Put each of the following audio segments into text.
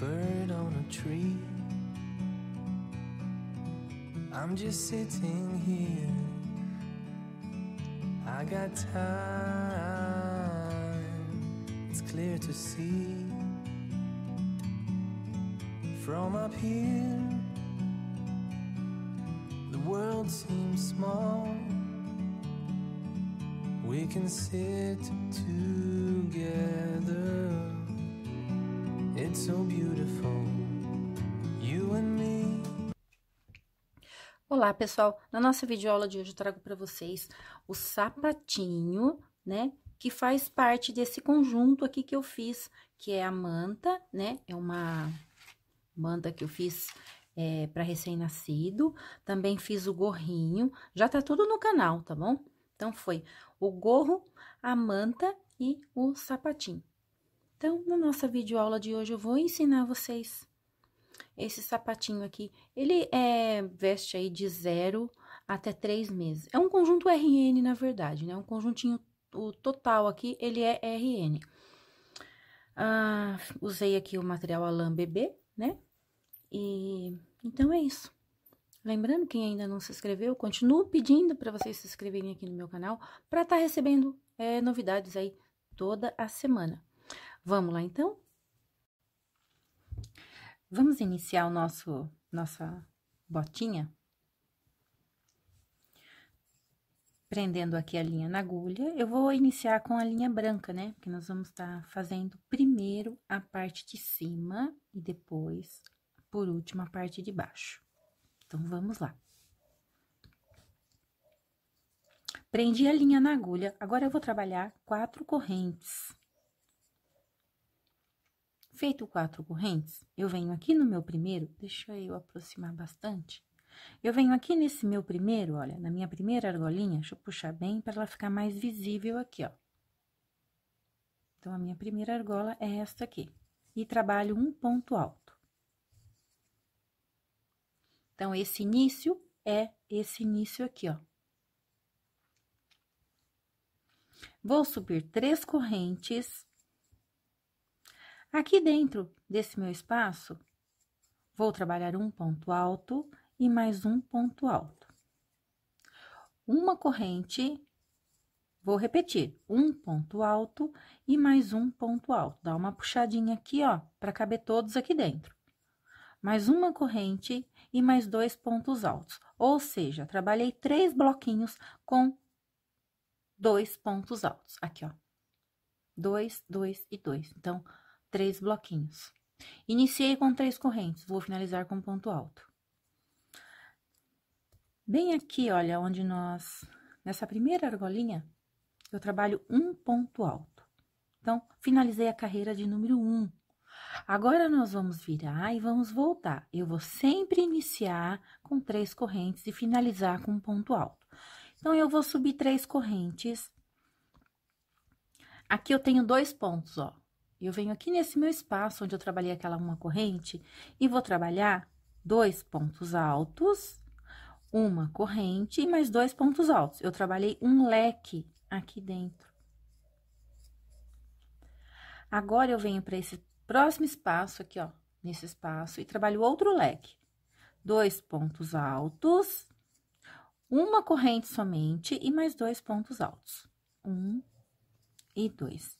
bird on a tree. I'm just sitting here. I got time, it's clear to see. From up here, the world seems small. We can sit together. it's so beautiful, you and me. Olá, pessoal. Na nossa videoaula de hoje eu trago para vocês o sapatinho, né, que faz parte desse conjunto aqui que eu fiz, que é a manta, né? É uma manta que eu fiz é, para recém-nascido. Também fiz o gorrinho. Já tá tudo no canal, tá bom? Então, foi o gorro, a manta e o sapatinho. Então, na nossa videoaula de hoje, eu vou ensinar vocês esse sapatinho aqui. Ele é, veste aí de zero até três meses. É um conjunto RN, na verdade, né? Um conjuntinho, o total aqui, ele é RN. Ah, usei aqui o material Alan Bebê, né? E então é isso. Lembrando, quem ainda não se inscreveu, continuo pedindo para vocês se inscreverem aqui no meu canal para estar tá recebendo é, novidades aí toda a semana. Vamos lá então? Vamos iniciar o nosso nossa botinha? Prendendo aqui a linha na agulha, eu vou iniciar com a linha branca, né? Porque nós vamos estar tá fazendo primeiro a parte de cima e depois, por último, a parte de baixo. Então, vamos lá. Prendi a linha na agulha, agora eu vou trabalhar quatro correntes. Feito quatro correntes, eu venho aqui no meu primeiro, deixa eu aproximar bastante. Eu venho aqui nesse meu primeiro, olha, na minha primeira argolinha, deixa eu puxar bem para ela ficar mais visível aqui, ó. Então, a minha primeira argola é esta aqui. E trabalho um ponto alto. Então, esse início é esse início aqui, ó. Vou subir três correntes Aqui dentro desse meu espaço, vou trabalhar um ponto alto e mais um ponto alto. Uma corrente, vou repetir, um ponto alto e mais um ponto alto. Dá uma puxadinha aqui, ó, para caber todos aqui dentro. Mais uma corrente e mais dois pontos altos. Ou seja, trabalhei três bloquinhos com dois pontos altos. Aqui, ó. Dois, dois e dois. Então, três bloquinhos. Iniciei com três correntes, vou finalizar com ponto alto. Bem aqui, olha, onde nós, nessa primeira argolinha, eu trabalho um ponto alto. Então, finalizei a carreira de número um. Agora, nós vamos virar e vamos voltar. Eu vou sempre iniciar com três correntes e finalizar com um ponto alto. Então, eu vou subir três correntes. Aqui eu tenho dois pontos, ó. Eu venho aqui nesse meu espaço onde eu trabalhei aquela uma corrente e vou trabalhar dois pontos altos, uma corrente e mais dois pontos altos. Eu trabalhei um leque aqui dentro. Agora, eu venho para esse próximo espaço aqui, ó, nesse espaço, e trabalho outro leque. Dois pontos altos, uma corrente somente e mais dois pontos altos. Um e dois.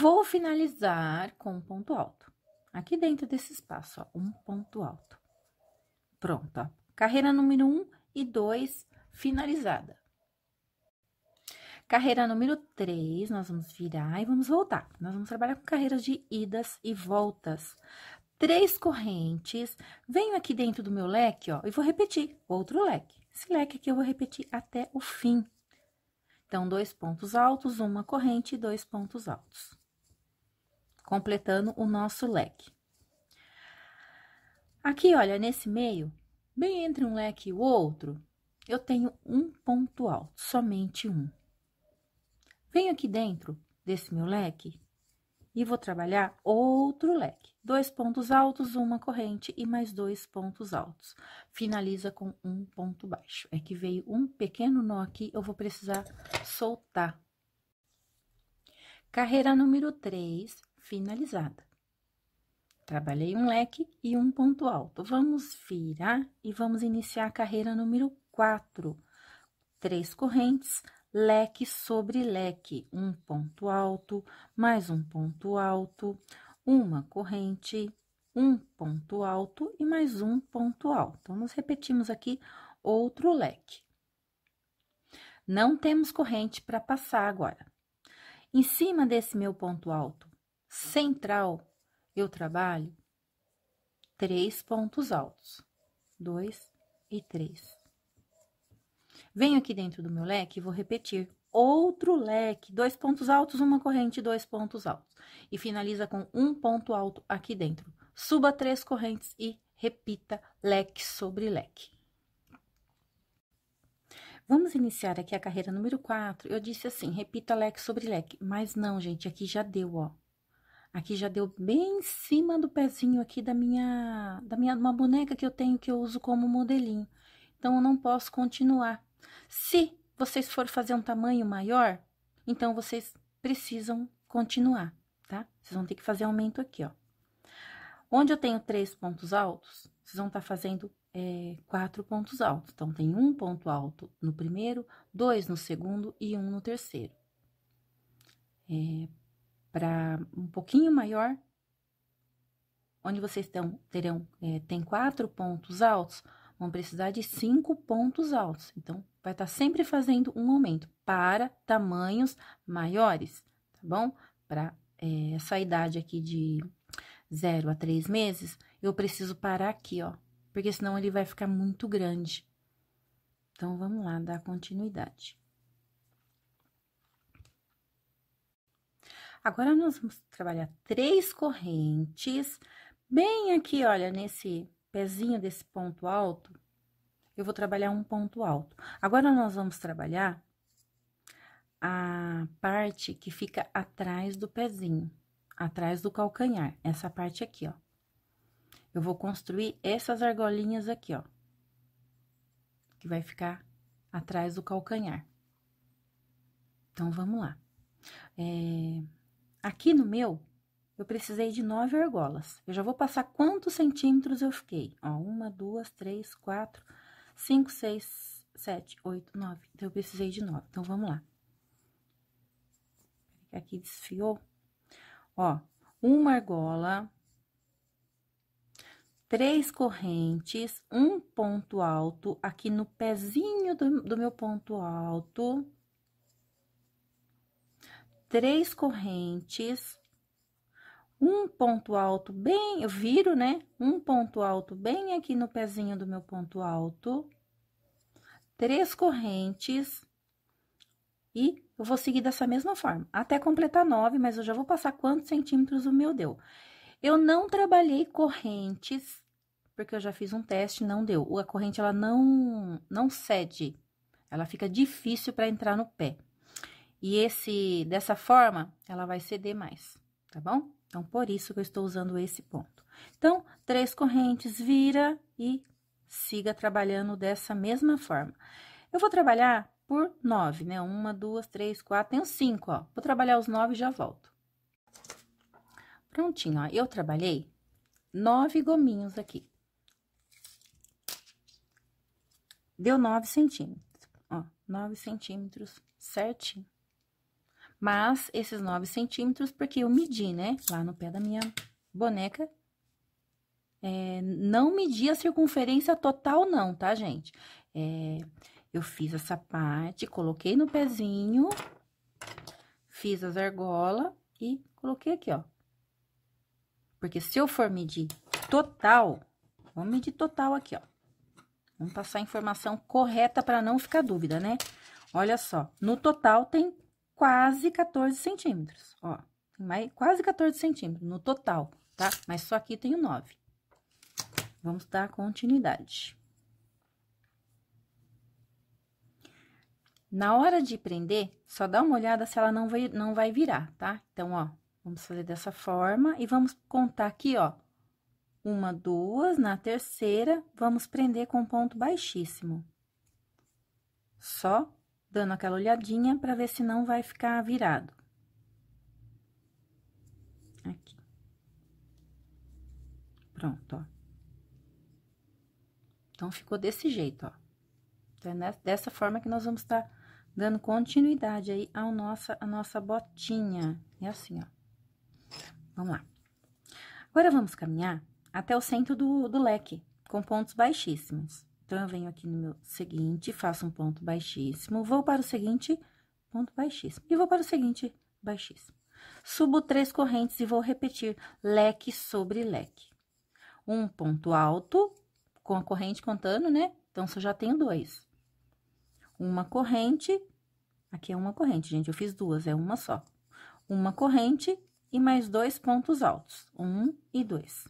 Vou finalizar com um ponto alto. Aqui dentro desse espaço, ó, um ponto alto. Pronto, ó. Carreira número 1 um e 2 finalizada. Carreira número 3, nós vamos virar e vamos voltar. Nós vamos trabalhar com carreiras de idas e voltas. Três correntes, venho aqui dentro do meu leque, ó, e vou repetir outro leque. Esse leque aqui eu vou repetir até o fim. Então, dois pontos altos, uma corrente e dois pontos altos completando o nosso leque. Aqui, olha, nesse meio, bem entre um leque e o outro, eu tenho um ponto alto, somente um. Venho aqui dentro desse meu leque e vou trabalhar outro leque. Dois pontos altos, uma corrente e mais dois pontos altos. Finaliza com um ponto baixo. É que veio um pequeno nó aqui, eu vou precisar soltar. Carreira número 3, finalizada. Trabalhei um leque e um ponto alto. Vamos virar e vamos iniciar a carreira número 4. Três correntes, leque sobre leque, um ponto alto, mais um ponto alto, uma corrente, um ponto alto e mais um ponto alto. Então, nós repetimos aqui outro leque. Não temos corrente para passar agora. Em cima desse meu ponto alto, central, eu trabalho três pontos altos: dois e três. Venho aqui dentro do meu leque e vou repetir outro leque, dois pontos altos, uma corrente, dois pontos altos. E finaliza com um ponto alto aqui dentro. Suba três correntes e repita leque sobre leque. Vamos iniciar aqui a carreira número 4. Eu disse assim, repita leque sobre leque, mas não, gente, aqui já deu, ó. Aqui já deu bem em cima do pezinho aqui da minha, da minha, uma boneca que eu tenho que eu uso como modelinho. Então, eu não posso continuar. Se vocês forem fazer um tamanho maior, então vocês precisam continuar, tá? Vocês vão ter que fazer aumento aqui, ó. Onde eu tenho três pontos altos, vocês vão estar tá fazendo é, quatro pontos altos. Então, tem um ponto alto no primeiro, dois no segundo e um no terceiro. É, para um pouquinho maior, onde vocês tão, terão, é, tem quatro pontos altos, vão precisar de cinco pontos altos. Então, vai estar tá sempre fazendo um aumento para tamanhos maiores, tá bom? Para é, essa idade aqui de 0 a três meses, eu preciso parar aqui, ó, porque senão ele vai ficar muito grande. Então, vamos lá, dar continuidade. Agora, nós vamos trabalhar três correntes, bem aqui, olha, nesse pezinho desse ponto alto, eu vou trabalhar um ponto alto. Agora, nós vamos trabalhar a parte que fica atrás do pezinho, atrás do calcanhar, essa parte aqui, ó. Eu vou construir essas argolinhas aqui, ó, que vai ficar atrás do calcanhar. Então, vamos lá. É, Aqui no meu, eu precisei de nove argolas. Eu já vou passar quantos centímetros eu fiquei. Ó, uma, duas, três, quatro, cinco, seis, sete, oito, nove. Então, eu precisei de nove. Então, vamos lá. Aqui desfiou. Ó, uma argola, três correntes, um ponto alto aqui no pezinho do, do meu ponto alto três correntes, um ponto alto bem, eu viro, né? Um ponto alto bem aqui no pezinho do meu ponto alto, três correntes, e eu vou seguir dessa mesma forma, até completar nove, mas eu já vou passar quantos centímetros o meu deu. Eu não trabalhei correntes, porque eu já fiz um teste, não deu. A corrente, ela não, não cede, ela fica difícil para entrar no pé. E esse, dessa forma, ela vai ceder mais, tá bom? Então, por isso que eu estou usando esse ponto. Então, três correntes, vira e siga trabalhando dessa mesma forma. Eu vou trabalhar por nove, né? Uma, duas, três, quatro, tenho cinco, ó. Vou trabalhar os nove e já volto. Prontinho, ó. Eu trabalhei nove gominhos aqui. Deu nove centímetros, ó. Nove centímetros certinho. Mas esses 9 centímetros, porque eu medi, né? Lá no pé da minha boneca. É, não medi a circunferência total, não, tá, gente? É, eu fiz essa parte, coloquei no pezinho, fiz as argolas e coloquei aqui, ó. Porque se eu for medir total, vamos medir total aqui, ó. Vamos passar a informação correta para não ficar dúvida, né? Olha só, no total tem quase 14 centímetros, ó. mais, quase 14 centímetros no total, tá? Mas só aqui tenho 9. Vamos dar continuidade. Na hora de prender, só dá uma olhada se ela não vai, não vai virar, tá? Então, ó, vamos fazer dessa forma e vamos contar aqui, ó, uma, duas, na terceira, vamos prender com ponto baixíssimo. Só dando aquela olhadinha para ver se não vai ficar virado. Aqui. Pronto, ó. Então, ficou desse jeito, ó. Então, é dessa forma que nós vamos estar tá dando continuidade aí ao nossa, a nossa botinha. É assim, ó. Vamos lá. Agora, vamos caminhar até o centro do, do leque, com pontos baixíssimos. Então, eu venho aqui no meu seguinte, faço um ponto baixíssimo, vou para o seguinte, ponto baixíssimo, e vou para o seguinte, baixíssimo. Subo três correntes e vou repetir leque sobre leque. Um ponto alto, com a corrente contando, né? Então, se eu já tenho dois. Uma corrente, aqui é uma corrente, gente, eu fiz duas, é uma só. Uma corrente e mais dois pontos altos, um e dois.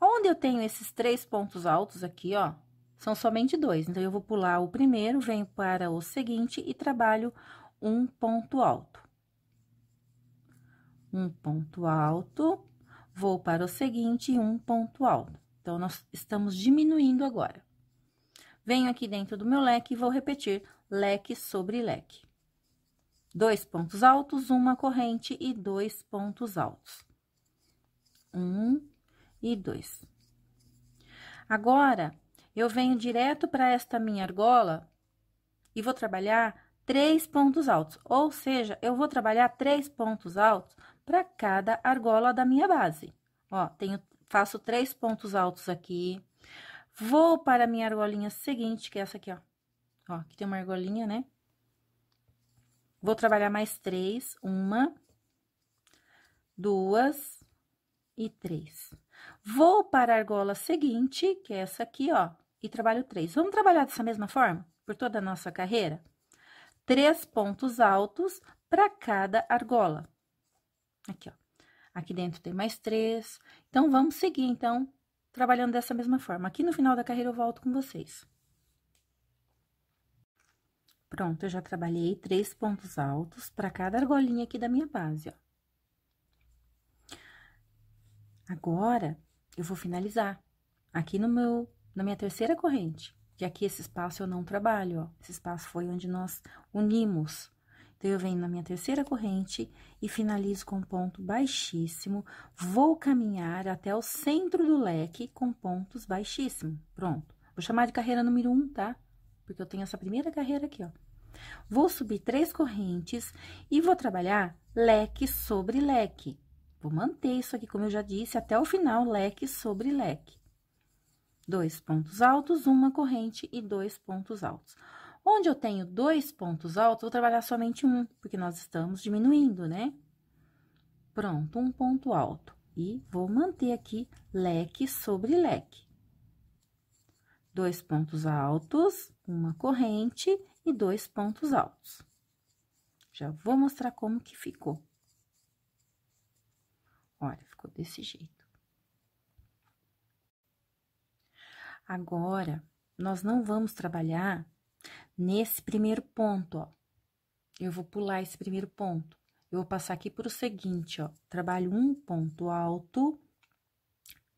Onde eu tenho esses três pontos altos aqui, ó, são somente dois, então, eu vou pular o primeiro, venho para o seguinte e trabalho um ponto alto. Um ponto alto, vou para o seguinte e um ponto alto. Então, nós estamos diminuindo agora. Venho aqui dentro do meu leque e vou repetir leque sobre leque. Dois pontos altos, uma corrente e dois pontos altos. Um e dois. Agora, eu venho direto para esta minha argola e vou trabalhar três pontos altos, ou seja, eu vou trabalhar três pontos altos para cada argola da minha base. Ó, tenho, faço três pontos altos aqui, vou para a minha argolinha seguinte, que é essa aqui, ó. Ó, aqui tem uma argolinha, né? Vou trabalhar mais três, uma, duas e três. Vou para a argola seguinte, que é essa aqui, ó e trabalho 3. Vamos trabalhar dessa mesma forma por toda a nossa carreira? Três pontos altos para cada argola. Aqui, ó. Aqui dentro tem mais três. Então, vamos seguir, então, trabalhando dessa mesma forma. Aqui no final da carreira eu volto com vocês. Pronto, eu já trabalhei três pontos altos para cada argolinha aqui da minha base, ó. Agora, eu vou finalizar aqui no meu na minha terceira corrente, que aqui esse espaço eu não trabalho, ó. Esse espaço foi onde nós unimos. Então, eu venho na minha terceira corrente e finalizo com ponto baixíssimo. Vou caminhar até o centro do leque com pontos baixíssimos. Pronto. Vou chamar de carreira número um, tá? Porque eu tenho essa primeira carreira aqui, ó. Vou subir três correntes e vou trabalhar leque sobre leque. Vou manter isso aqui, como eu já disse, até o final, leque sobre leque dois pontos altos, uma corrente e dois pontos altos. Onde eu tenho dois pontos altos, vou trabalhar somente um, porque nós estamos diminuindo, né? Pronto, um ponto alto. E vou manter aqui leque sobre leque. Dois pontos altos, uma corrente e dois pontos altos. Já vou mostrar como que ficou. Olha, ficou desse jeito. Agora, nós não vamos trabalhar nesse primeiro ponto, ó. Eu vou pular esse primeiro ponto. Eu vou passar aqui para o seguinte, ó. Trabalho um ponto alto,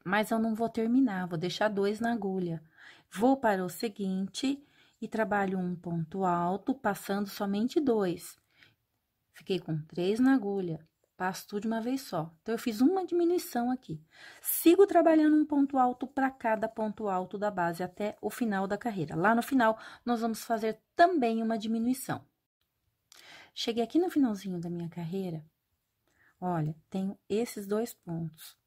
mas eu não vou terminar, vou deixar dois na agulha. Vou para o seguinte e trabalho um ponto alto, passando somente dois. Fiquei com três na agulha. Passo tudo de uma vez só. Então, eu fiz uma diminuição aqui. Sigo trabalhando um ponto alto para cada ponto alto da base até o final da carreira. Lá no final, nós vamos fazer também uma diminuição. Cheguei aqui no finalzinho da minha carreira. Olha, tenho esses dois pontos.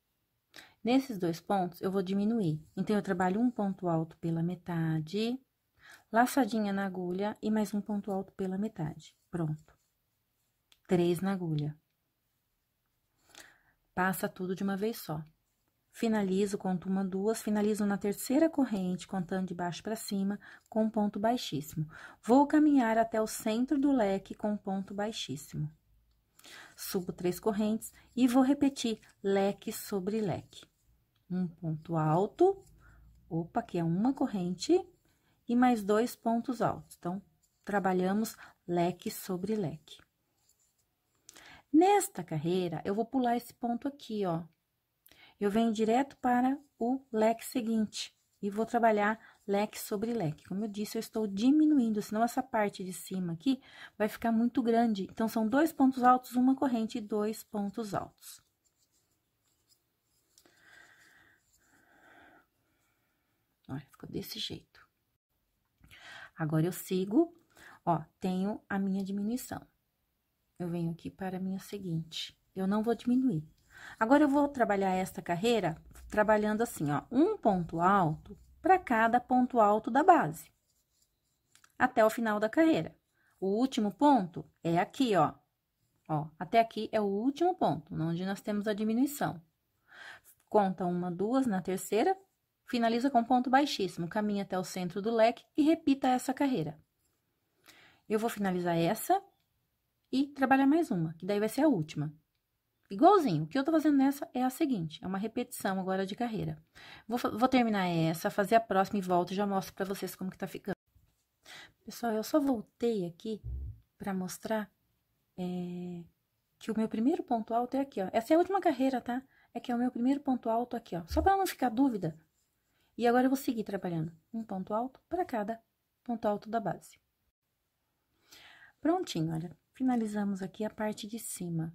Nesses dois pontos, eu vou diminuir. Então, eu trabalho um ponto alto pela metade, laçadinha na agulha e mais um ponto alto pela metade. Pronto. Três na agulha. Passa tudo de uma vez só. Finalizo, conto uma, duas, finalizo na terceira corrente, contando de baixo para cima, com um ponto baixíssimo. Vou caminhar até o centro do leque com um ponto baixíssimo. Subo três correntes e vou repetir leque sobre leque. Um ponto alto, opa, que é uma corrente, e mais dois pontos altos. Então, trabalhamos leque sobre leque. Nesta carreira, eu vou pular esse ponto aqui, ó. Eu venho direto para o leque seguinte e vou trabalhar leque sobre leque. Como eu disse, eu estou diminuindo, senão essa parte de cima aqui vai ficar muito grande. Então, são dois pontos altos, uma corrente e dois pontos altos. Olha, ficou desse jeito. Agora, eu sigo, ó, tenho a minha diminuição eu venho aqui para a minha seguinte. Eu não vou diminuir. Agora, eu vou trabalhar esta carreira trabalhando assim, ó, um ponto alto para cada ponto alto da base, até o final da carreira. O último ponto é aqui, ó. Ó, até aqui é o último ponto, onde nós temos a diminuição. Conta uma, duas na terceira, finaliza com ponto baixíssimo, caminha até o centro do leque e repita essa carreira. Eu vou finalizar essa e trabalhar mais uma, que daí vai ser a última. Igualzinho, o que eu tô fazendo nessa é a seguinte, é uma repetição agora de carreira. Vou, vou terminar essa, fazer a próxima e volto, e já mostro para vocês como que tá ficando. Pessoal, eu só voltei aqui para mostrar é, que o meu primeiro ponto alto é aqui, ó. Essa é a última carreira, tá? É que é o meu primeiro ponto alto aqui, ó. Só para não ficar dúvida. E agora eu vou seguir trabalhando um ponto alto para cada ponto alto da base. Prontinho, olha finalizamos aqui a parte de cima.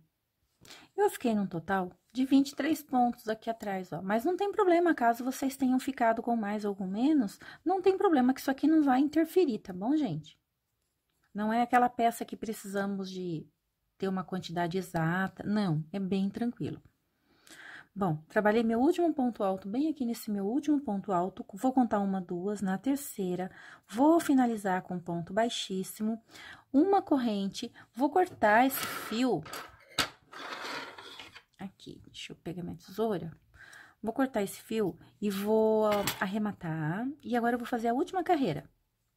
Eu fiquei num total de 23 pontos aqui atrás, ó. Mas não tem problema, caso vocês tenham ficado com mais ou com menos, não tem problema que isso aqui não vai interferir, tá bom, gente? Não é aquela peça que precisamos de ter uma quantidade exata, não, é bem tranquilo. Bom, trabalhei meu último ponto alto bem aqui nesse meu último ponto alto. Vou contar uma, duas, na terceira, vou finalizar com ponto baixíssimo, uma corrente, vou cortar esse fio aqui. Deixa eu pegar minha tesoura. Vou cortar esse fio e vou arrematar. E agora eu vou fazer a última carreira.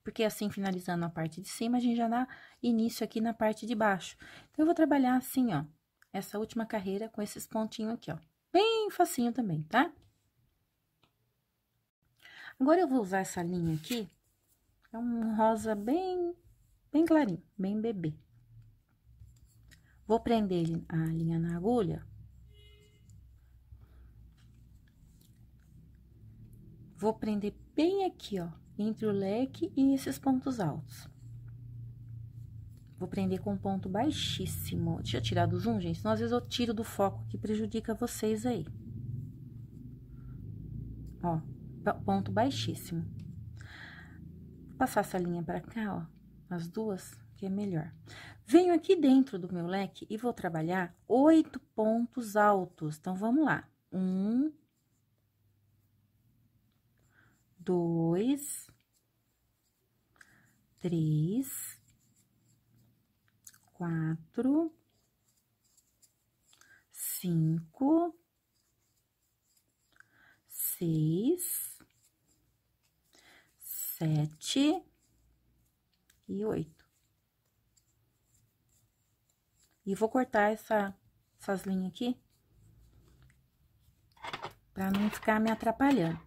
Porque assim, finalizando a parte de cima, a gente já dá início aqui na parte de baixo. Então, eu vou trabalhar assim, ó, essa última carreira com esses pontinhos aqui, ó. Bem facinho também, tá? Agora, eu vou usar essa linha aqui. É um rosa bem, bem clarinho, bem bebê. Vou prender a linha na agulha. Vou prender bem aqui, ó, entre o leque e esses pontos altos. Vou prender com um ponto baixíssimo. Deixa eu tirar do zoom, gente, senão às vezes eu tiro do foco que prejudica vocês aí. Ó, ponto baixíssimo. Vou passar essa linha pra cá, ó, as duas, que é melhor. Venho aqui dentro do meu leque e vou trabalhar oito pontos altos. Então, vamos lá. Um, dois, três, quatro, cinco, seis, sete e oito. E vou cortar essa, essas linhas aqui, pra não ficar me atrapalhando.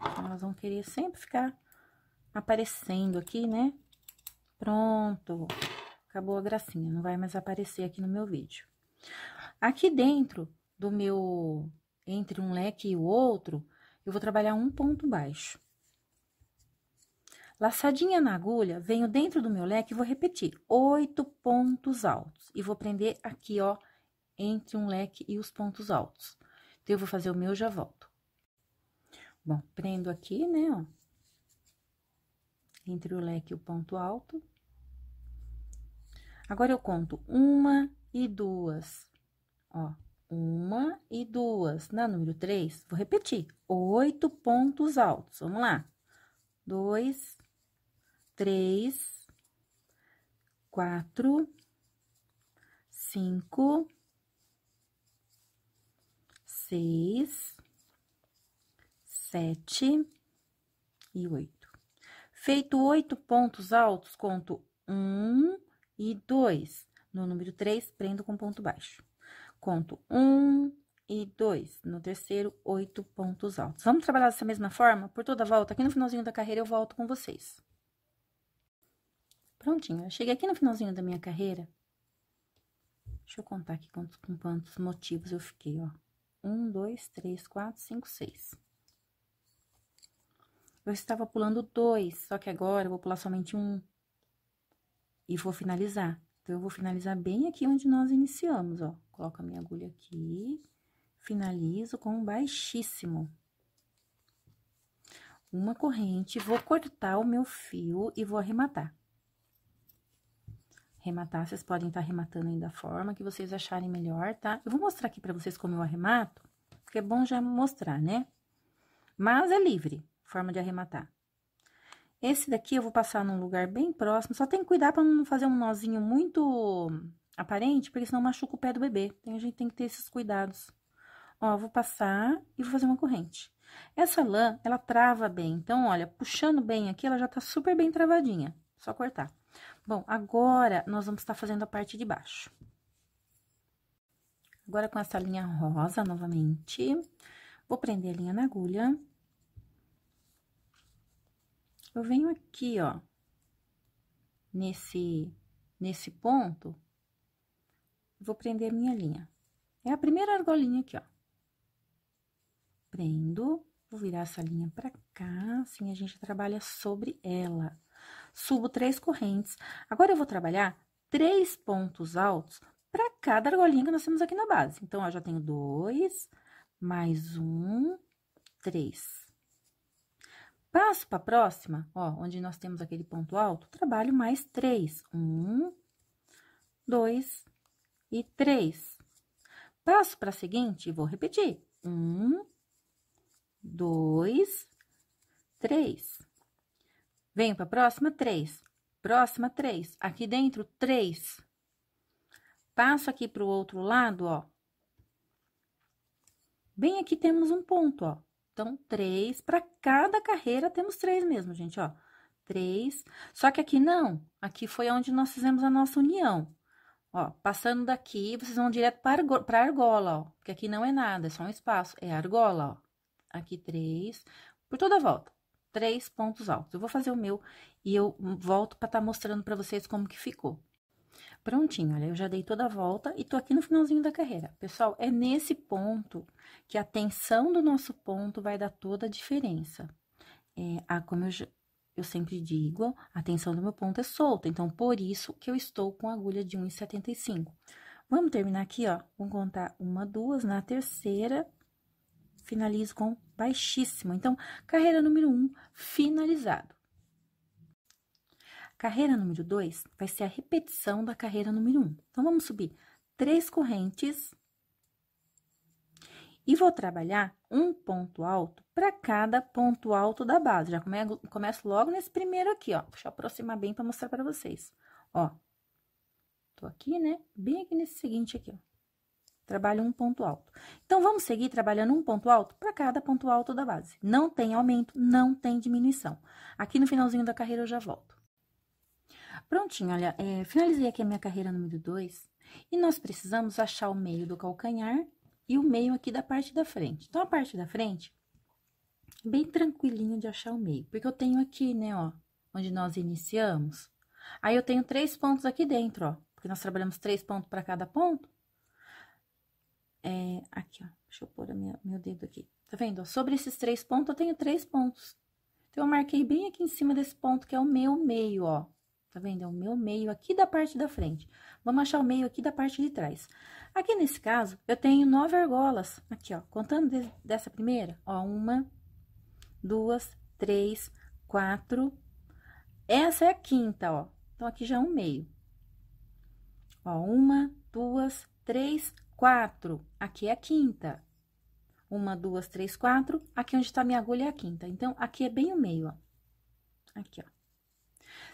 Então, elas vão querer sempre ficar aparecendo aqui, né? Pronto. Acabou a gracinha, não vai mais aparecer aqui no meu vídeo. Aqui dentro do meu, entre um leque e o outro, eu vou trabalhar um ponto baixo. Laçadinha na agulha, venho dentro do meu leque e vou repetir oito pontos altos. E vou prender aqui, ó, entre um leque e os pontos altos. Então, eu vou fazer o meu já volto. Bom, prendo aqui, né, ó. Entre o leque e o ponto alto. Agora, eu conto uma e duas. Ó, uma e duas. Na número três, vou repetir. Oito pontos altos. Vamos lá. Dois, três, quatro, cinco, seis, sete e oito. Feito oito pontos altos, conto um, e 2. No número 3, prendo com ponto baixo. Conto 1 um e 2. No terceiro, 8 pontos altos. Vamos trabalhar dessa mesma forma? Por toda a volta, aqui no finalzinho da carreira, eu volto com vocês. Prontinho, eu cheguei aqui no finalzinho da minha carreira. Deixa eu contar aqui com, com quantos motivos eu fiquei, ó. Um, dois, três, quatro, cinco, seis. Eu estava pulando dois, só que agora eu vou pular somente um. E vou finalizar. Então, eu vou finalizar bem aqui onde nós iniciamos, ó. Coloco a minha agulha aqui, finalizo com um baixíssimo. Uma corrente, vou cortar o meu fio e vou arrematar. Rematar, vocês podem estar tá arrematando aí da forma que vocês acharem melhor, tá? Eu vou mostrar aqui pra vocês como eu arremato, porque é bom já mostrar, né? Mas é livre, forma de arrematar. Esse daqui eu vou passar num lugar bem próximo, só tem que cuidar para não fazer um nozinho muito aparente, porque senão machuca o pé do bebê. Então, a gente tem que ter esses cuidados. Ó, vou passar e vou fazer uma corrente. Essa lã, ela trava bem, então, olha, puxando bem aqui, ela já tá super bem travadinha, só cortar. Bom, agora, nós vamos estar tá fazendo a parte de baixo. Agora, com essa linha rosa, novamente, vou prender a linha na agulha eu venho aqui, ó, nesse, nesse ponto, vou prender minha linha. É a primeira argolinha aqui, ó. Prendo, vou virar essa linha pra cá, assim a gente trabalha sobre ela. Subo três correntes. Agora, eu vou trabalhar três pontos altos para cada argolinha que nós temos aqui na base. Então, ó, já tenho dois, mais um, três. Passo para a próxima, ó, onde nós temos aquele ponto alto, trabalho mais três. Um, dois e três. Passo para a seguinte e vou repetir. Um, dois, três. Venho para a próxima, três. Próxima, três. Aqui dentro, três. Passo aqui para o outro lado, ó. Bem aqui temos um ponto, ó. Então, três. Para cada carreira, temos três mesmo, gente, ó. Três. Só que aqui não. Aqui foi onde nós fizemos a nossa união. Ó, passando daqui, vocês vão direto para argola, ó. Porque aqui não é nada, é só um espaço. É argola, ó. Aqui, três. Por toda a volta. Três pontos altos. Eu vou fazer o meu e eu hum, volto para estar tá mostrando para vocês como que ficou. Prontinho, olha, eu já dei toda a volta e tô aqui no finalzinho da carreira. Pessoal, é nesse ponto que a tensão do nosso ponto vai dar toda a diferença. É, a, como eu, eu sempre digo, a tensão do meu ponto é solta, então, por isso que eu estou com a agulha de 1,75. Vamos terminar aqui, ó, Vou contar uma, duas, na terceira, finalizo com baixíssimo. Então, carreira número um, finalizado. Carreira número 2 vai ser a repetição da carreira número 1. Um. Então, vamos subir três correntes e vou trabalhar um ponto alto para cada ponto alto da base. Já come, começo logo nesse primeiro aqui, ó. Deixa eu aproximar bem para mostrar para vocês. Ó, tô aqui, né? Bem aqui nesse seguinte aqui, ó. Trabalho um ponto alto. Então, vamos seguir trabalhando um ponto alto para cada ponto alto da base. Não tem aumento, não tem diminuição. Aqui no finalzinho da carreira eu já volto. Prontinho, olha, é, finalizei aqui a minha carreira número 2. E nós precisamos achar o meio do calcanhar e o meio aqui da parte da frente. Então, a parte da frente, bem tranquilinho de achar o meio. Porque eu tenho aqui, né, ó, onde nós iniciamos. Aí, eu tenho três pontos aqui dentro, ó. Porque nós trabalhamos três pontos para cada ponto. É, aqui, ó, deixa eu pôr minha, meu dedo aqui. Tá vendo? sobre esses três pontos, eu tenho três pontos. Então, eu marquei bem aqui em cima desse ponto, que é o meu meio, ó. Tá vendo? É o meu meio aqui da parte da frente. Vamos achar o meio aqui da parte de trás. Aqui nesse caso, eu tenho nove argolas. Aqui, ó. Contando de, dessa primeira, ó. Uma, duas, três, quatro. Essa é a quinta, ó. Então, aqui já é um meio. Ó, uma, duas, três, quatro. Aqui é a quinta. Uma, duas, três, quatro. Aqui onde tá minha agulha é a quinta. Então, aqui é bem o meio, ó. Aqui, ó.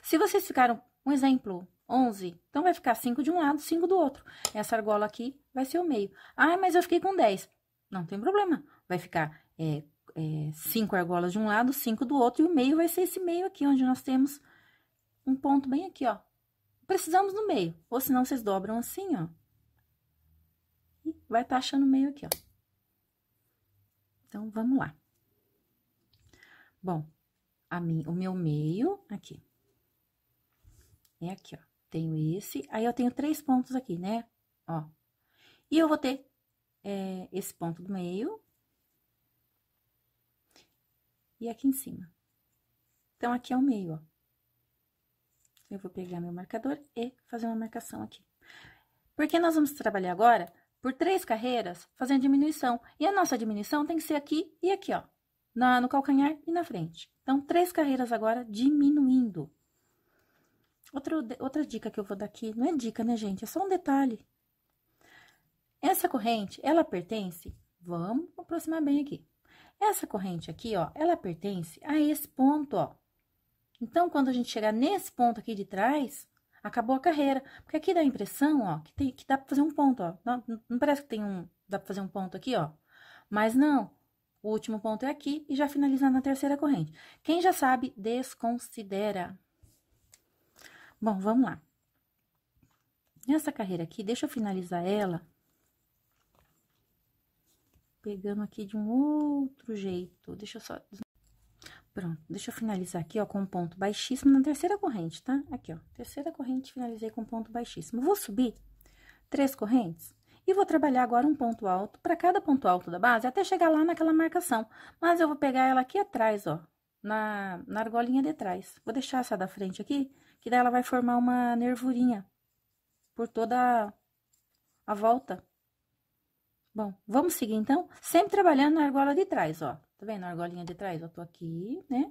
Se vocês ficaram, um exemplo, 11, então vai ficar 5 de um lado, 5 do outro. Essa argola aqui vai ser o meio. Ah, mas eu fiquei com 10. Não tem problema, vai ficar é, é, 5 argolas de um lado, 5 do outro, e o meio vai ser esse meio aqui, onde nós temos um ponto bem aqui, ó. Precisamos no meio, ou senão vocês dobram assim, ó. E vai estar tá achando o meio aqui, ó. Então, vamos lá. Bom, a mim, o meu meio aqui. É aqui, ó. Tenho esse, aí eu tenho três pontos aqui, né? Ó. E eu vou ter é, esse ponto do meio. E aqui em cima. Então, aqui é o meio, ó. Eu vou pegar meu marcador e fazer uma marcação aqui. Porque nós vamos trabalhar agora por três carreiras fazendo diminuição. E a nossa diminuição tem que ser aqui e aqui, ó. Na, no calcanhar e na frente. Então, três carreiras agora diminuindo. Outra outra dica que eu vou dar aqui, não é dica, né, gente? É só um detalhe. Essa corrente, ela pertence, vamos aproximar bem aqui. Essa corrente aqui, ó, ela pertence a esse ponto, ó. Então, quando a gente chegar nesse ponto aqui de trás, acabou a carreira. Porque aqui dá a impressão, ó, que, tem, que dá pra fazer um ponto, ó. Não, não parece que tem um, dá pra fazer um ponto aqui, ó. Mas não, o último ponto é aqui e já finaliza na terceira corrente. Quem já sabe, desconsidera. Bom, vamos lá. Nessa carreira aqui, deixa eu finalizar ela pegando aqui de um outro jeito. Deixa eu só... Pronto, deixa eu finalizar aqui, ó, com um ponto baixíssimo na terceira corrente, tá? Aqui, ó, terceira corrente, finalizei com um ponto baixíssimo. Vou subir três correntes e vou trabalhar agora um ponto alto para cada ponto alto da base até chegar lá naquela marcação. Mas eu vou pegar ela aqui atrás, ó, na, na argolinha de trás. Vou deixar essa da frente aqui que daí ela vai formar uma nervurinha por toda a volta. Bom, vamos seguir então, sempre trabalhando na argola de trás, ó. Tá vendo a argolinha de trás? Eu tô aqui, né?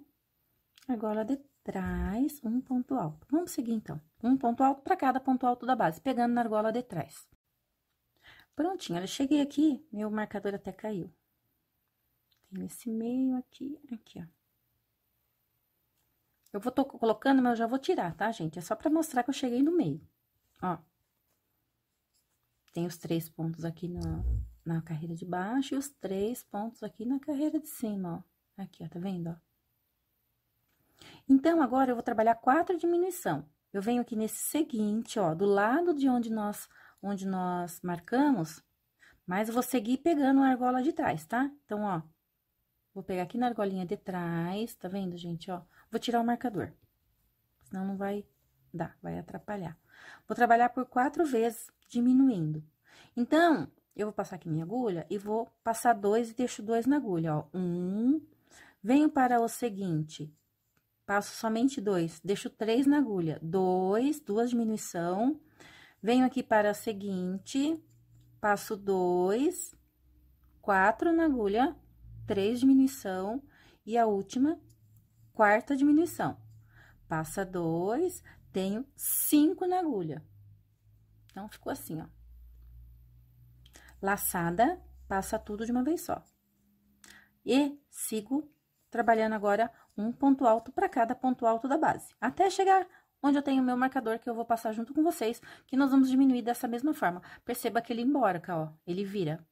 Argola de trás, um ponto alto. Vamos seguir então. Um ponto alto para cada ponto alto da base, pegando na argola de trás. Prontinho, eu cheguei aqui, meu marcador até caiu. Tem esse meio aqui, aqui, ó. Eu vou tô colocando, mas eu já vou tirar, tá, gente? É só pra mostrar que eu cheguei no meio. Ó. Tem os três pontos aqui na, na carreira de baixo e os três pontos aqui na carreira de cima, ó. Aqui, ó, tá vendo, ó? Então, agora, eu vou trabalhar quatro diminuição. Eu venho aqui nesse seguinte, ó, do lado de onde nós, onde nós marcamos, mas eu vou seguir pegando a argola de trás, tá? Então, ó, vou pegar aqui na argolinha de trás, tá vendo, gente, ó? Vou tirar o marcador, senão não vai dar, vai atrapalhar. Vou trabalhar por quatro vezes, diminuindo. Então, eu vou passar aqui minha agulha e vou passar dois e deixo dois na agulha, ó. Um, venho para o seguinte, passo somente dois, deixo três na agulha. Dois, duas diminuição, venho aqui para a seguinte, passo dois, quatro na agulha, três diminuição, e a última, quarta diminuição. Passa dois, tenho cinco na agulha. Então, ficou assim, ó. Laçada, passa tudo de uma vez só. E sigo trabalhando agora um ponto alto para cada ponto alto da base, até chegar onde eu tenho o meu marcador que eu vou passar junto com vocês, que nós vamos diminuir dessa mesma forma. Perceba que ele emborca, ó, ele vira.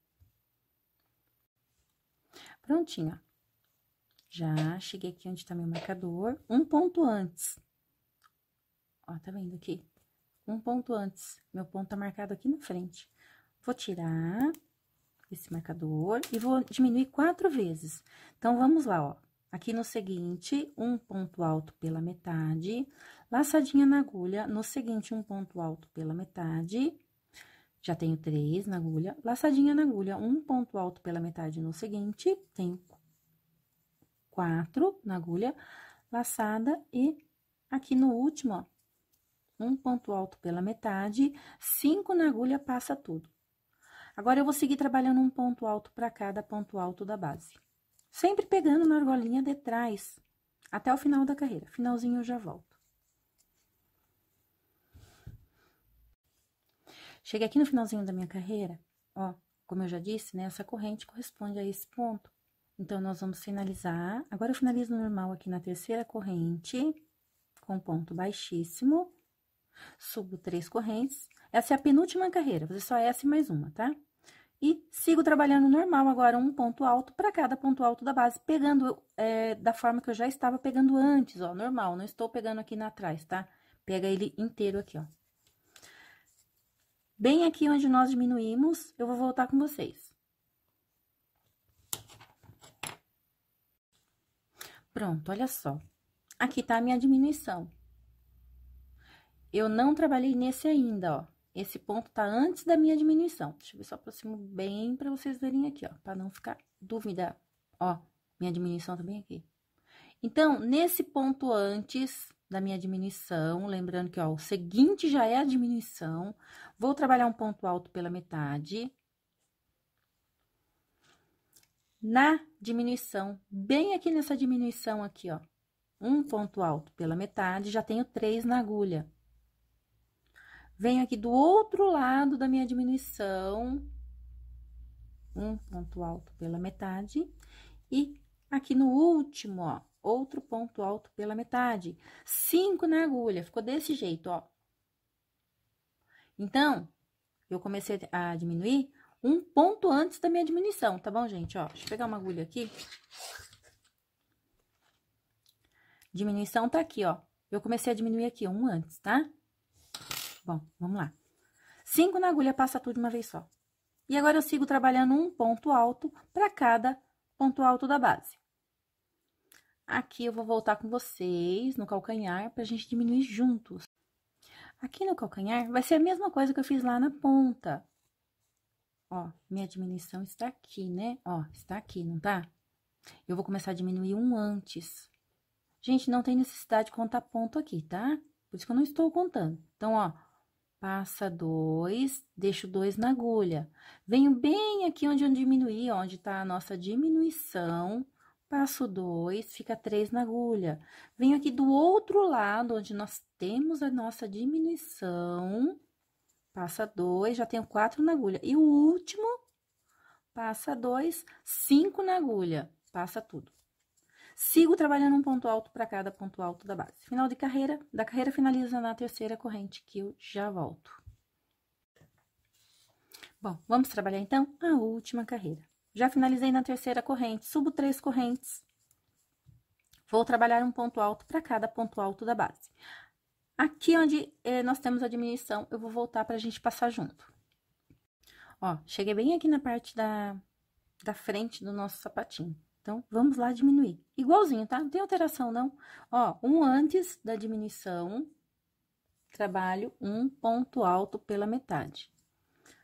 Prontinho, ó. Já cheguei aqui onde tá meu marcador, um ponto antes. Ó, tá vendo aqui? Um ponto antes. Meu ponto tá marcado aqui na frente. Vou tirar esse marcador e vou diminuir quatro vezes. Então, vamos lá, ó. Aqui no seguinte, um ponto alto pela metade, laçadinha na agulha, no seguinte, um ponto alto pela metade, já tenho três na agulha, laçadinha na agulha, um ponto alto pela metade no seguinte, tenho quatro na agulha laçada e aqui no último, ó, um ponto alto pela metade, cinco na agulha passa tudo. Agora, eu vou seguir trabalhando um ponto alto para cada ponto alto da base. Sempre pegando na argolinha de trás, até o final da carreira. Finalzinho, eu já volto. Cheguei aqui no finalzinho da minha carreira, ó, como eu já disse, né, essa corrente corresponde a esse ponto. Então, nós vamos finalizar. Agora, eu finalizo normal aqui na terceira corrente, com ponto baixíssimo. Subo três correntes. Essa é a penúltima carreira, você só é essa e mais uma, tá? E sigo trabalhando normal agora, um ponto alto para cada ponto alto da base, pegando é, da forma que eu já estava pegando antes, ó, normal. Não estou pegando aqui na trás, tá? Pega ele inteiro aqui, ó. Bem aqui onde nós diminuímos, eu vou voltar com vocês. Pronto, olha só. Aqui tá a minha diminuição. Eu não trabalhei nesse ainda, ó. Esse ponto tá antes da minha diminuição. Deixa eu ver se eu aproximo bem pra vocês verem aqui, ó. Pra não ficar dúvida. Ó, minha diminuição tá bem aqui. Então, nesse ponto antes da minha diminuição, lembrando que, ó, o seguinte já é a diminuição. Vou trabalhar um ponto alto pela metade. na diminuição, bem aqui nessa diminuição aqui, ó. Um ponto alto pela metade, já tenho três na agulha. Venho aqui do outro lado da minha diminuição, um ponto alto pela metade, e aqui no último, ó, outro ponto alto pela metade. Cinco na agulha, ficou desse jeito, ó. Então, eu comecei a diminuir um ponto antes da minha diminuição, tá bom, gente? Ó, deixa eu pegar uma agulha aqui. Diminuição tá aqui, ó. Eu comecei a diminuir aqui, um antes, tá? Bom, vamos lá. Cinco na agulha, passa tudo de uma vez só. E agora, eu sigo trabalhando um ponto alto para cada ponto alto da base. Aqui, eu vou voltar com vocês no calcanhar pra gente diminuir juntos. Aqui no calcanhar, vai ser a mesma coisa que eu fiz lá na ponta, Ó, minha diminuição está aqui, né? Ó, está aqui, não tá? Eu vou começar a diminuir um antes. Gente, não tem necessidade de contar ponto aqui, tá? Por isso que eu não estou contando. Então, ó, passa dois, deixo dois na agulha. Venho bem aqui onde eu diminuí, onde tá a nossa diminuição. Passo dois, fica três na agulha. Venho aqui do outro lado, onde nós temos a nossa diminuição passa dois, já tenho quatro na agulha. E o último, passa dois, cinco na agulha, passa tudo. Sigo trabalhando um ponto alto para cada ponto alto da base. Final de carreira, da carreira finaliza na terceira corrente, que eu já volto. Bom, vamos trabalhar então a última carreira. Já finalizei na terceira corrente, subo três correntes. Vou trabalhar um ponto alto para cada ponto alto da base. Aqui onde é, nós temos a diminuição, eu vou voltar para a gente passar junto. Ó, cheguei bem aqui na parte da, da frente do nosso sapatinho. Então, vamos lá diminuir. Igualzinho, tá? Não tem alteração, não. Ó, um antes da diminuição, trabalho um ponto alto pela metade.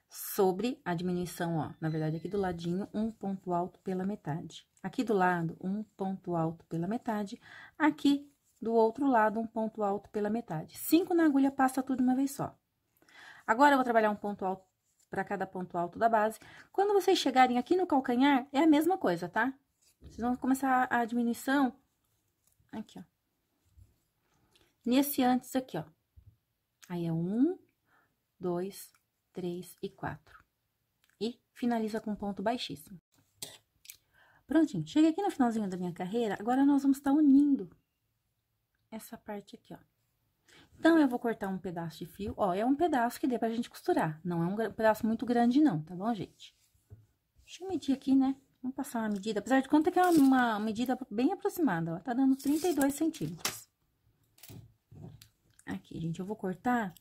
Sobre a diminuição, ó, na verdade, aqui do ladinho, um ponto alto pela metade. Aqui do lado, um ponto alto pela metade. Aqui, do outro lado um ponto alto pela metade. Cinco na agulha passa tudo uma vez só. Agora, eu vou trabalhar um ponto alto para cada ponto alto da base. Quando vocês chegarem aqui no calcanhar, é a mesma coisa, tá? Vocês vão começar a diminuição aqui, ó. Nesse antes aqui, ó. Aí é um, dois, três e quatro. E finaliza com um ponto baixíssimo. Prontinho, cheguei aqui no finalzinho da minha carreira, agora nós vamos estar tá unindo essa parte aqui, ó. Então, eu vou cortar um pedaço de fio, ó, é um pedaço que dê pra gente costurar, não é um pedaço muito grande não, tá bom, gente? Deixa eu medir aqui, né? Vamos passar uma medida, apesar de quanto é que é uma medida bem aproximada, ó, tá dando 32 centímetros. Aqui, gente, eu vou cortar...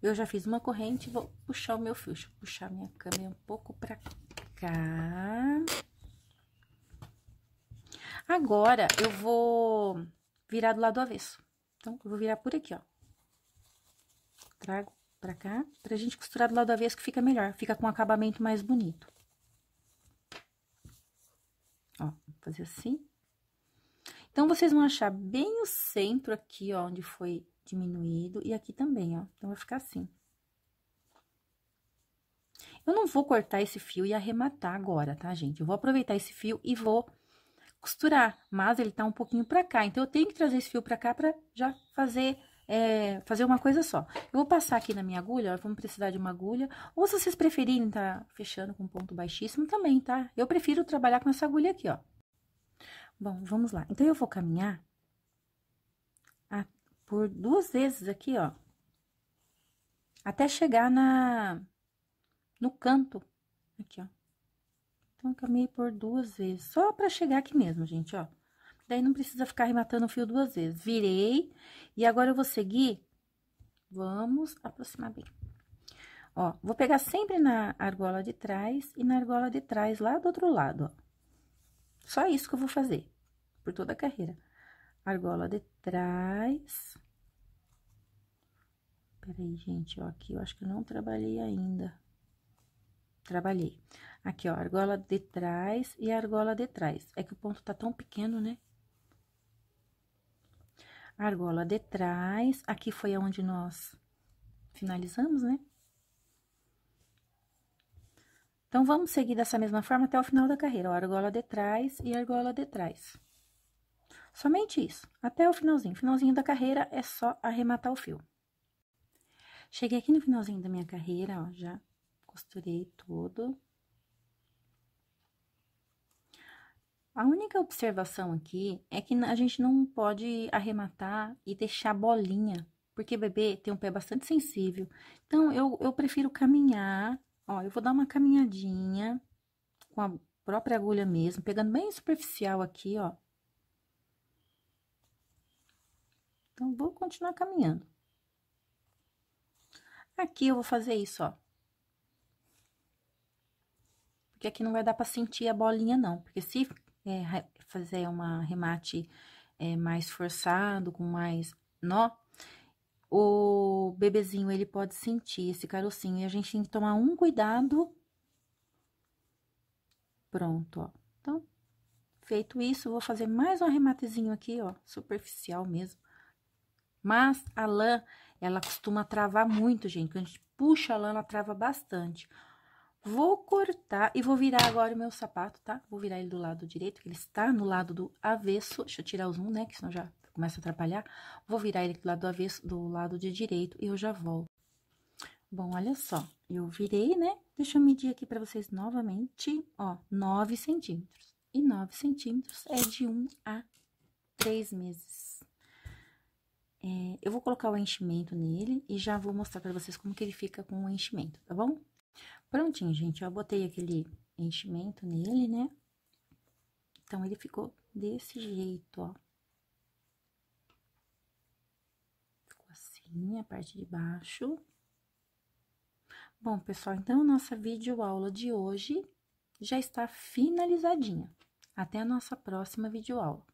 Eu já fiz uma corrente, vou puxar o meu fio, deixa eu puxar minha câmera um pouco pra cá... Agora, eu vou virar do lado avesso. Então, eu vou virar por aqui, ó. Trago pra cá, pra gente costurar do lado avesso que fica melhor. Fica com um acabamento mais bonito. Ó, vou fazer assim. Então, vocês vão achar bem o centro aqui, ó, onde foi diminuído. E aqui também, ó. Então, vai ficar assim. Eu não vou cortar esse fio e arrematar agora, tá, gente? Eu vou aproveitar esse fio e vou costurar, mas ele tá um pouquinho para cá, então eu tenho que trazer esse fio para cá para já fazer é, fazer uma coisa só. Eu vou passar aqui na minha agulha, ó, vamos precisar de uma agulha, ou se vocês preferirem tá fechando com ponto baixíssimo também, tá? Eu prefiro trabalhar com essa agulha aqui, ó. Bom, vamos lá. Então, eu vou caminhar a, por duas vezes aqui, ó, até chegar na no canto, aqui, ó. Então, eu caminhei por duas vezes, só pra chegar aqui mesmo, gente, ó. Daí, não precisa ficar arrematando o fio duas vezes. Virei, e agora eu vou seguir, vamos aproximar bem. Ó, vou pegar sempre na argola de trás e na argola de trás, lá do outro lado, ó. Só isso que eu vou fazer, por toda a carreira. Argola de trás. Peraí, gente, ó, aqui eu acho que eu não trabalhei ainda trabalhei. Aqui, ó, argola de trás e argola de trás. É que o ponto tá tão pequeno, né? Argola de trás, aqui foi aonde nós finalizamos, né? Então, vamos seguir dessa mesma forma até o final da carreira, ó, argola de trás e argola de trás. Somente isso, até o finalzinho. Finalzinho da carreira é só arrematar o fio. Cheguei aqui no finalzinho da minha carreira, ó, já costurei todo. A única observação aqui é que a gente não pode arrematar e deixar bolinha, porque bebê tem um pé bastante sensível. Então, eu, eu prefiro caminhar, ó, eu vou dar uma caminhadinha com a própria agulha mesmo, pegando bem superficial aqui, ó. Então, vou continuar caminhando. Aqui eu vou fazer isso, ó porque aqui não vai dar pra sentir a bolinha, não. Porque se é, fazer um remate é, mais forçado, com mais nó, o bebezinho, ele pode sentir esse carocinho. E a gente tem que tomar um cuidado. Pronto, ó. Então, feito isso, vou fazer mais um arrematezinho aqui, ó, superficial mesmo. Mas a lã, ela costuma travar muito, gente. Quando a gente puxa a lã, ela trava bastante. Vou cortar e vou virar agora o meu sapato, tá? Vou virar ele do lado direito, que ele está no lado do avesso. Deixa eu tirar o zoom, né? Que senão já começa a atrapalhar. Vou virar ele do lado do avesso, do lado de direito, e eu já volto. Bom, olha só, eu virei, né? Deixa eu medir aqui pra vocês novamente, ó, 9 centímetros. E 9 centímetros é de 1 a 3 meses. É, eu vou colocar o enchimento nele e já vou mostrar pra vocês como que ele fica com o enchimento, tá bom? Prontinho, gente, eu botei aquele enchimento nele, né? Então, ele ficou desse jeito, ó. Ficou assim, a parte de baixo. Bom, pessoal, então, nossa videoaula de hoje já está finalizadinha. Até a nossa próxima videoaula.